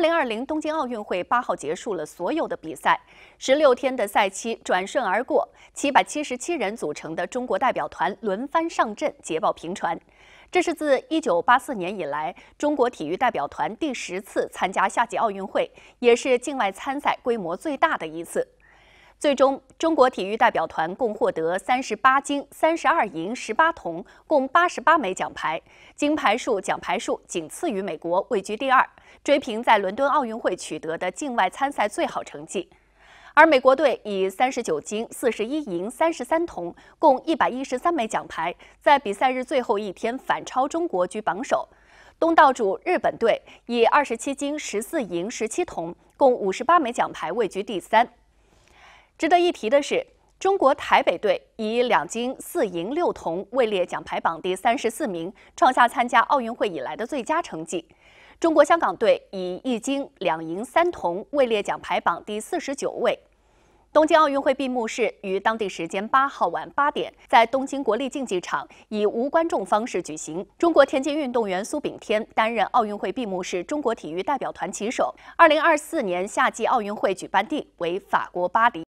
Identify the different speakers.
Speaker 1: 二零二零东京奥运会八号结束了所有的比赛，十六天的赛期转瞬而过。七百七十七人组成的中国代表团轮番上阵，捷报频传。这是自一九八四年以来，中国体育代表团第十次参加夏季奥运会，也是境外参赛规模最大的一次。最终，中国体育代表团共获得三十八金、三十二银、十八铜，共八十八枚奖牌，金牌数、奖牌数仅次于美国，位居第二，追平在伦敦奥运会取得的境外参赛最好成绩。而美国队以三十九金、四十一银、三十三铜，共一百一十三枚奖牌，在比赛日最后一天反超中国，居榜首。东道主日本队以二十七金、十四银、十七铜，共五十八枚奖牌，位居第三。值得一提的是，中国台北队以两金四银六铜位列奖牌榜第三十四名，创下参加奥运会以来的最佳成绩。中国香港队以一金两银三铜位列奖牌榜第四十九位。东京奥运会闭幕式于当地时间八号晚八点在东京国立竞技场以无观众方式举行。中国田径运动员苏炳添担任奥运会闭幕式中国体育代表团旗手。二零二四年夏季奥运会举办地为法国巴黎。